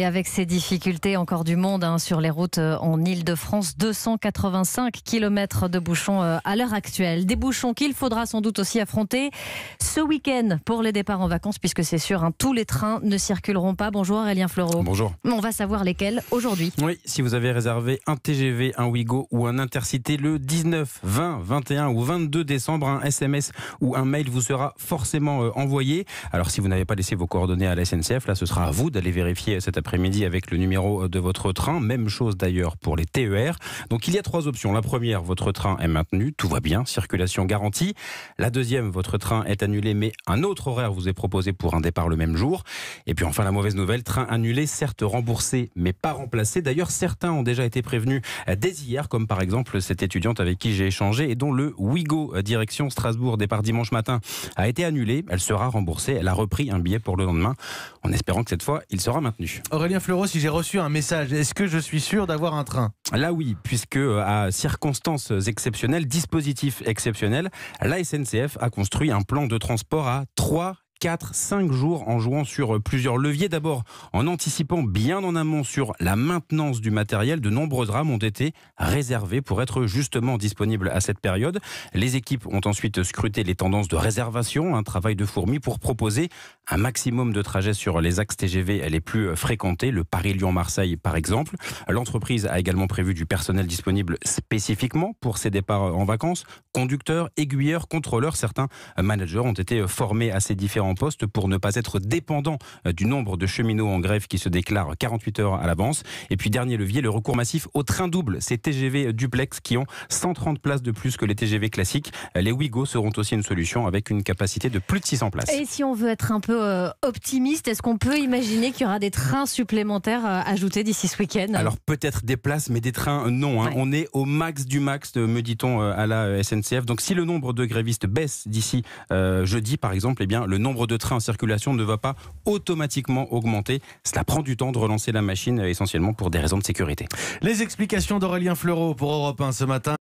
Et avec ces difficultés, encore du monde hein, sur les routes euh, en Ile-de-France, 285 km de bouchons euh, à l'heure actuelle. Des bouchons qu'il faudra sans doute aussi affronter ce week-end pour les départs en vacances, puisque c'est sûr, hein, tous les trains ne circuleront pas. Bonjour Aurélien Fleureau. Bonjour. On va savoir lesquels aujourd'hui. Oui, si vous avez réservé un TGV, un Ouigo ou un Intercité le 19, 20, 21 ou 22 décembre, un SMS ou un mail vous sera forcément euh, envoyé. Alors si vous n'avez pas laissé vos coordonnées à la SNCF, là ce sera à vous d'aller vérifier cet après après-midi avec le numéro de votre train. Même chose d'ailleurs pour les TER. Donc il y a trois options. La première, votre train est maintenu, tout va bien, circulation garantie. La deuxième, votre train est annulé, mais un autre horaire vous est proposé pour un départ le même jour. Et puis enfin, la mauvaise nouvelle, train annulé, certes remboursé, mais pas remplacé. D'ailleurs, certains ont déjà été prévenus dès hier, comme par exemple cette étudiante avec qui j'ai échangé et dont le Wigo euh, direction Strasbourg départ dimanche matin a été annulé. Elle sera remboursée. Elle a repris un billet pour le lendemain en espérant que cette fois, il sera maintenu. Aurélien Fleureau, si j'ai reçu un message, est-ce que je suis sûr d'avoir un train Là oui, puisque à circonstances exceptionnelles, dispositif exceptionnel, la SNCF a construit un plan de transport à 3 4, 5 jours en jouant sur euh, plusieurs leviers. D'abord, en anticipant bien en amont sur la maintenance du matériel, de nombreux rames ont été réservées pour être justement disponibles à cette période. Les équipes ont ensuite scruté les tendances de réservation, un travail de fourmi pour proposer un maximum de trajets sur les axes TGV les plus euh, fréquentés, le Paris-Lyon-Marseille par exemple. L'entreprise a également prévu du personnel disponible spécifiquement pour ces départs euh, en vacances. Conducteurs, aiguilleurs, contrôleurs, certains euh, managers ont été formés à ces différents postes pour ne pas être dépendants du nombre de cheminots en grève qui se déclarent 48 heures à l'avance. Et puis dernier levier, le recours massif au train double, ces TGV duplex qui ont 130 places de plus que les TGV classiques. Les Ouigo seront aussi une solution avec une capacité de plus de 600 places. Et si on veut être un peu euh, optimiste. Est-ce qu'on peut imaginer qu'il y aura des trains supplémentaires euh, ajoutés d'ici ce week-end Alors peut-être des places, mais des trains, euh, non. Hein. On est au max du max, me dit-on, à la SNCF. Donc si le nombre de grévistes baisse d'ici jeudi, par exemple, eh bien, le nombre de trains en circulation ne va pas automatiquement augmenter. Cela prend du temps de relancer la machine, essentiellement pour des raisons de sécurité. Les explications d'Aurélien Fleureau pour Europe 1 ce matin.